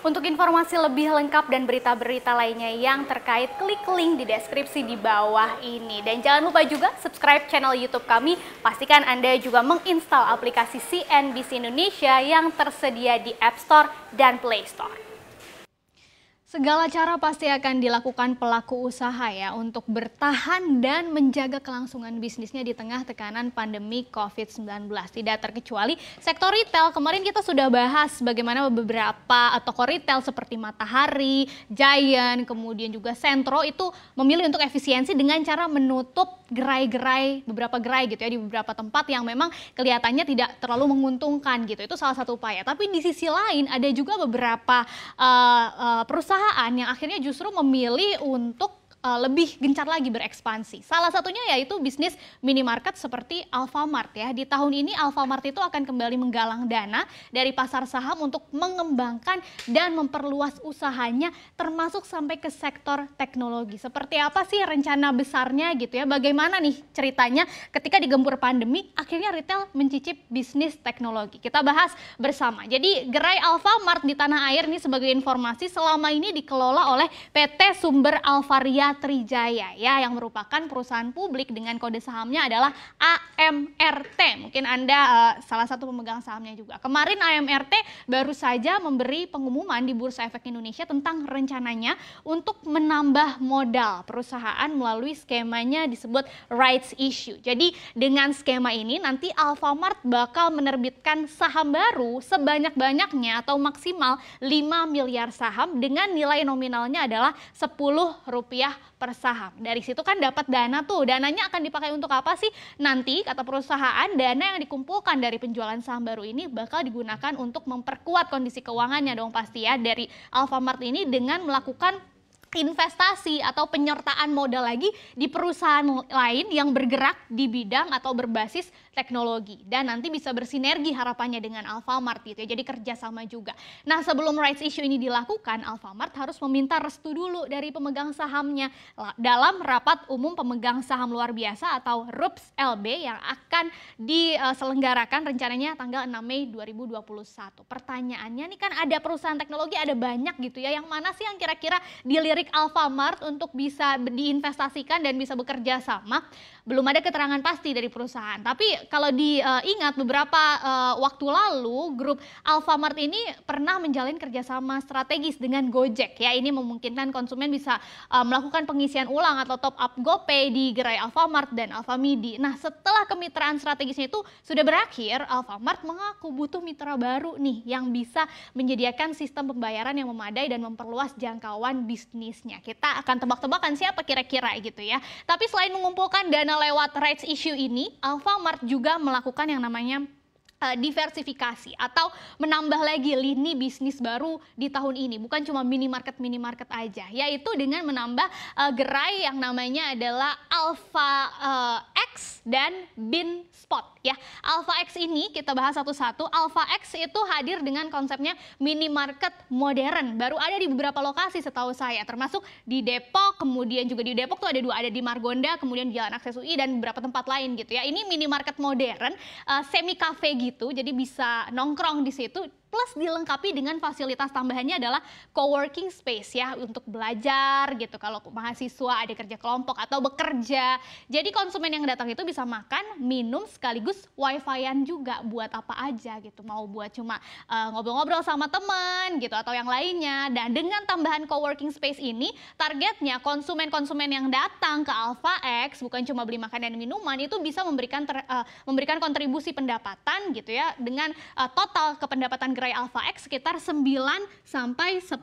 Untuk informasi lebih lengkap dan berita-berita lainnya yang terkait, klik link di deskripsi di bawah ini. Dan jangan lupa juga subscribe channel YouTube kami. Pastikan Anda juga menginstal aplikasi CNBC Indonesia yang tersedia di App Store dan Play Store. Segala cara pasti akan dilakukan pelaku usaha ya untuk bertahan dan menjaga kelangsungan bisnisnya di tengah tekanan pandemi COVID-19. Tidak terkecuali sektor retail, kemarin kita sudah bahas bagaimana beberapa toko retail seperti Matahari, Giant, kemudian juga Sentro itu memilih untuk efisiensi dengan cara menutup gerai-gerai beberapa gerai gitu ya di beberapa tempat yang memang kelihatannya tidak terlalu menguntungkan gitu. Itu salah satu upaya. Tapi di sisi lain ada juga beberapa uh, uh, perusahaan yang akhirnya justru memilih untuk uh, lebih gencar lagi berekspansi. Salah satunya yaitu bisnis minimarket seperti Alfamart ya. Di tahun ini Alfamart itu akan kembali menggalang dana dari pasar saham untuk mengembangkan dan memperluas usahanya termasuk sampai ke sektor teknologi. Seperti apa sih rencana besarnya gitu ya? Bagaimana nih ceritanya ketika digempur pandemi akhirnya retail mencicip bisnis teknologi. Kita bahas bersama. Jadi gerai Alfamart di tanah air ini sebagai informasi selama ini dikelola oleh PT Sumber Alfaria. Trijaya ya yang merupakan perusahaan publik dengan kode sahamnya adalah AMRT. Mungkin Anda uh, salah satu pemegang sahamnya juga. Kemarin AMRT baru saja memberi pengumuman di Bursa Efek Indonesia tentang rencananya untuk menambah modal perusahaan melalui skemanya disebut rights issue. Jadi dengan skema ini nanti Alfamart bakal menerbitkan saham baru sebanyak-banyaknya atau maksimal 5 miliar saham dengan nilai nominalnya adalah 10 rupiah per saham. Dari situ kan dapat dana tuh. Dananya akan dipakai untuk apa sih? Nanti kata perusahaan, dana yang dikumpulkan dari penjualan saham baru ini bakal digunakan untuk memperkuat kondisi keuangannya dong pasti ya dari Alfamart ini dengan melakukan investasi atau penyertaan modal lagi di perusahaan lain yang bergerak di bidang atau berbasis teknologi dan nanti bisa bersinergi harapannya dengan Alfamart gitu ya. Jadi kerjasama juga. Nah sebelum rights issue ini dilakukan, Alfamart harus meminta restu dulu dari pemegang sahamnya dalam rapat umum pemegang saham luar biasa atau RUPS LB yang akan diselenggarakan rencananya tanggal 6 Mei 2021. Pertanyaannya nih kan ada perusahaan teknologi ada banyak gitu ya. Yang mana sih yang kira-kira dilirik Alfamart untuk bisa diinvestasikan dan bisa bekerja sama? Belum ada keterangan pasti dari perusahaan. Tapi kalau diingat beberapa uh, waktu lalu grup Alfamart ini pernah menjalin kerjasama strategis dengan Gojek ya. Ini memungkinkan konsumen bisa uh, melakukan pengisian ulang atau top up GoPay di gerai Alfamart dan Alfamidi. Nah setelah kemitraan strategisnya itu sudah berakhir, Alfamart mengaku butuh mitra baru nih yang bisa menyediakan sistem pembayaran yang memadai dan memperluas jangkauan bisnisnya. Kita akan tebak-tebakan siapa kira-kira gitu ya. Tapi selain mengumpulkan dana lewat rights issue ini, Alfamart juga melakukan yang namanya Eh, diversifikasi atau menambah lagi lini bisnis baru di tahun ini bukan cuma minimarket minimarket aja yaitu dengan menambah uh, gerai yang namanya adalah Alpha uh, X dan Bin Spot ya Alpha X ini kita bahas satu-satu Alpha X itu hadir dengan konsepnya minimarket modern baru ada di beberapa lokasi setahu saya termasuk di Depok kemudian juga di Depok tuh ada dua ada di Margonda kemudian di Jalan Akses UI dan beberapa tempat lain gitu ya ini minimarket modern uh, semi cafe gitu gitu jadi bisa nongkrong di situ plus dilengkapi dengan fasilitas tambahannya adalah co-working space ya untuk belajar gitu kalau mahasiswa ada kerja kelompok atau bekerja. Jadi konsumen yang datang itu bisa makan, minum sekaligus wifi-an juga buat apa aja gitu. Mau buat cuma eh, ngobrol-ngobrol uh, sama teman gitu atau yang lainnya. Dan dengan tambahan co-working space ini targetnya konsumen-konsumen yang datang ke Alpha X bukan cuma beli makanan dan minuman itu bisa memberikan ter, uh, memberikan kontribusi pendapatan gitu ya dengan uh, total kependapatan gerai Alpha X sekitar 9 sampai 10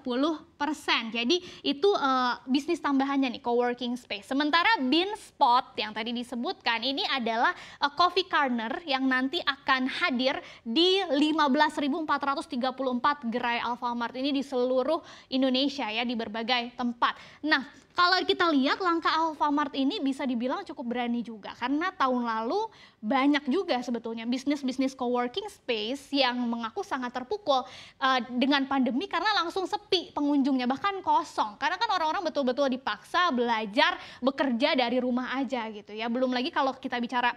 persen. Jadi itu uh, bisnis tambahannya nih co-working space. Sementara Bean Spot yang tadi disebutkan ini adalah uh, coffee corner yang nanti akan hadir di 15.434 gerai Alfamart ini di seluruh Indonesia ya di berbagai tempat. Nah, kalau kita lihat langkah Alfamart ini bisa dibilang cukup berani juga karena tahun lalu banyak juga sebetulnya bisnis-bisnis co-working space yang mengaku sangat terpukul uh, dengan pandemi karena langsung sepi pengunjungnya bahkan kosong karena kan orang-orang betul-betul dipaksa belajar bekerja dari rumah aja gitu ya belum lagi kalau kita bicara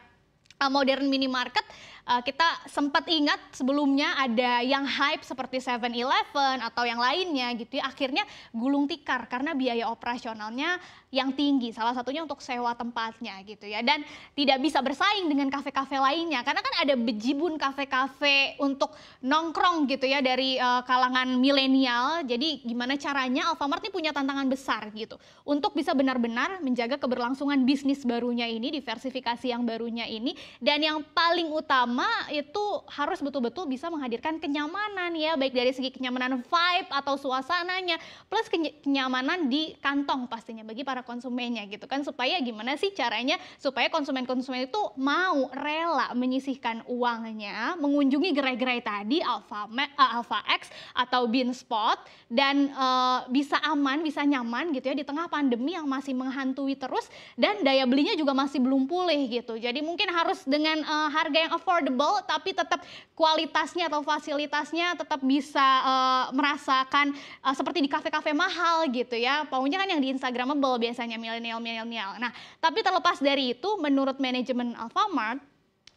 Eh, modern minimarket uh, kita sempat ingat sebelumnya ada yang hype seperti 7-Eleven atau yang lainnya gitu ya akhirnya gulung tikar karena biaya operasionalnya yang tinggi salah satunya untuk sewa tempatnya gitu ya dan tidak bisa bersaing dengan kafe-kafe lainnya karena kan ada bejibun kafe-kafe untuk nongkrong gitu ya dari uh, kalangan milenial jadi gimana caranya Alfamart ini punya tantangan besar gitu untuk bisa benar-benar menjaga keberlangsungan bisnis barunya ini diversifikasi yang barunya ini dan yang paling utama itu harus betul-betul bisa menghadirkan kenyamanan ya, baik dari segi kenyamanan vibe atau suasananya, plus kenyamanan di kantong pastinya bagi para konsumennya gitu kan supaya gimana sih caranya supaya konsumen-konsumen itu mau rela menyisihkan uangnya mengunjungi gerai-gerai tadi Alpha uh, Alpha X atau Bean Spot dan uh, bisa aman, bisa nyaman gitu ya di tengah pandemi yang masih menghantui terus dan daya belinya juga masih belum pulih gitu. Jadi mungkin harus harus dengan uh, harga yang affordable tapi tetap kualitasnya atau fasilitasnya tetap bisa uh, merasakan uh, seperti di kafe-kafe mahal gitu ya. Pokoknya kan yang di Instagramable biasanya milenial-milenial. Nah, tapi terlepas dari itu menurut manajemen Alfamart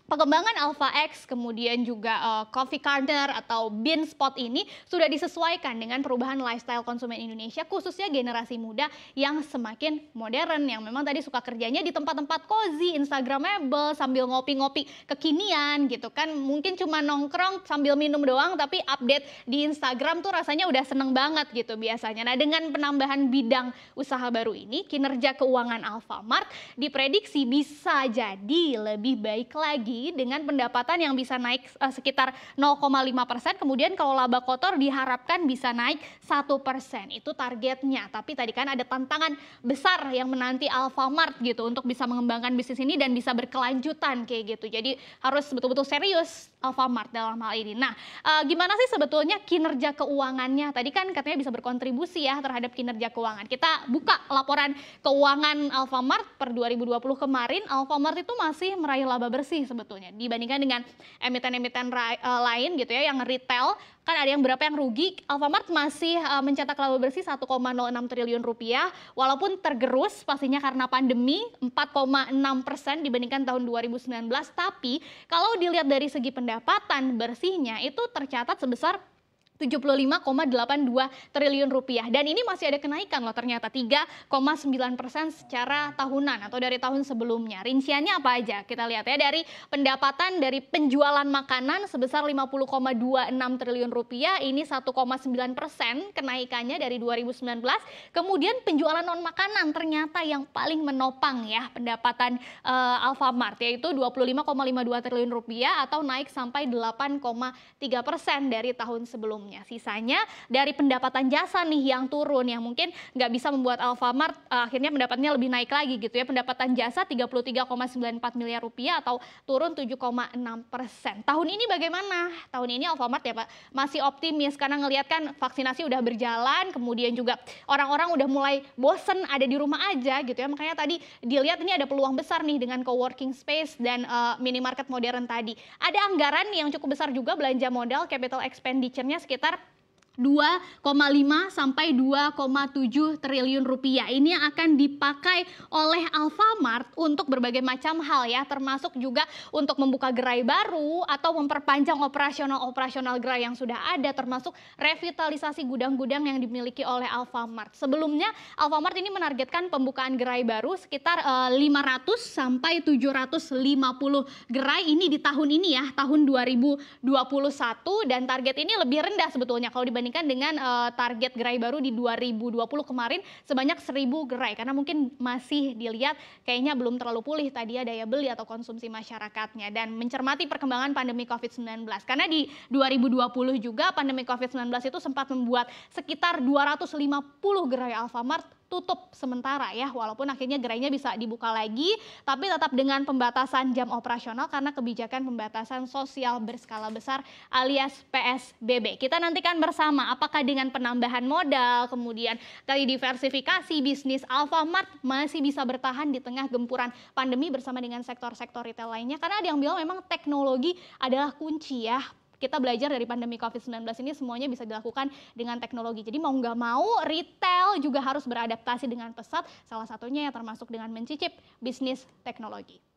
Pengembangan Alpha X kemudian juga uh, Coffee Corner atau Bean Spot ini sudah disesuaikan dengan perubahan lifestyle konsumen Indonesia, khususnya generasi muda yang semakin modern, yang memang tadi suka kerjanya di tempat-tempat cozy, instagramable, sambil ngopi-ngopi kekinian gitu kan. Mungkin cuma nongkrong sambil minum doang, tapi update di Instagram tuh rasanya udah seneng banget gitu biasanya. Nah dengan penambahan bidang usaha baru ini, kinerja keuangan Alfamart diprediksi bisa jadi lebih baik lagi dengan pendapatan yang bisa naik eh, sekitar 0,5 persen. Kemudian kalau laba kotor diharapkan bisa naik 1 persen. Itu targetnya. Tapi tadi kan ada tantangan besar yang menanti Alfamart gitu untuk bisa mengembangkan bisnis ini dan bisa berkelanjutan kayak gitu. Jadi harus betul-betul serius Alfamart dalam hal ini. Nah, eh, gimana sih sebetulnya kinerja keuangannya? Tadi kan katanya bisa berkontribusi ya terhadap kinerja keuangan. Kita buka laporan keuangan Alfamart per 2020 kemarin. Alfamart itu masih meraih laba bersih sebetulnya sebetulnya dibandingkan dengan emiten-emiten eh, lain gitu ya yang retail kan ada yang berapa yang rugi Alfamart masih uh, mencetak laba bersih 1,06 triliun rupiah walaupun tergerus pastinya karena pandemi 4,6 persen dibandingkan tahun 2019 tapi kalau dilihat dari segi pendapatan bersihnya itu tercatat sebesar 75,82 triliun rupiah. Dan ini masih ada kenaikan loh ternyata 3,9 persen secara tahunan atau dari tahun sebelumnya. Rinciannya apa aja? Kita lihat ya dari pendapatan dari penjualan makanan sebesar 50,26 triliun rupiah. Ini 1,9 persen kenaikannya dari 2019. Kemudian penjualan non makanan ternyata yang paling menopang ya pendapatan uh, Alfamart yaitu 25,52 triliun rupiah atau naik sampai 8,3 persen dari tahun sebelumnya sebelumnya. Sisanya dari pendapatan jasa nih yang turun yang mungkin nggak bisa membuat Alfamart uh, akhirnya pendapatannya lebih naik lagi gitu ya. Pendapatan jasa 33,94 miliar rupiah atau turun 7,6 persen. Tahun ini bagaimana? Tahun ini Alfamart ya Pak masih optimis karena ngelihat kan vaksinasi udah berjalan kemudian juga orang-orang udah mulai bosen ada di rumah aja gitu ya. Makanya tadi dilihat ini ada peluang besar nih dengan co-working space dan uh, minimarket modern tadi. Ada anggaran yang cukup besar juga belanja modal capital expenditure-nya sekitar sekitar 2,5 sampai 2,7 triliun rupiah. Ini yang akan dipakai oleh Alfamart untuk berbagai macam hal ya, termasuk juga untuk membuka gerai baru atau memperpanjang operasional-operasional gerai yang sudah ada, termasuk revitalisasi gudang-gudang yang dimiliki oleh Alfamart. Sebelumnya Alfamart ini menargetkan pembukaan gerai baru sekitar eh, lima 500 sampai 750 gerai ini di tahun ini ya, tahun 2021 dan target ini lebih rendah sebetulnya kalau dibandingkan dibandingkan dengan uh, target gerai baru di 2020 kemarin sebanyak 1000 gerai karena mungkin masih dilihat kayaknya belum terlalu pulih tadi ya daya beli atau konsumsi masyarakatnya dan mencermati perkembangan pandemi Covid-19 karena di 2020 juga pandemi Covid-19 itu sempat membuat sekitar 250 gerai Alfamart tutup sementara ya walaupun akhirnya gerainya bisa dibuka lagi tapi tetap dengan pembatasan jam operasional karena kebijakan pembatasan sosial berskala besar alias PSBB. Kita nantikan bersama apakah dengan penambahan modal kemudian dari diversifikasi bisnis Alfamart masih bisa bertahan di tengah gempuran pandemi bersama dengan sektor-sektor retail lainnya karena ada yang bilang memang teknologi adalah kunci ya kita belajar dari pandemi COVID-19 ini semuanya bisa dilakukan dengan teknologi. Jadi mau nggak mau retail juga harus beradaptasi dengan pesat, salah satunya ya termasuk dengan mencicip bisnis teknologi.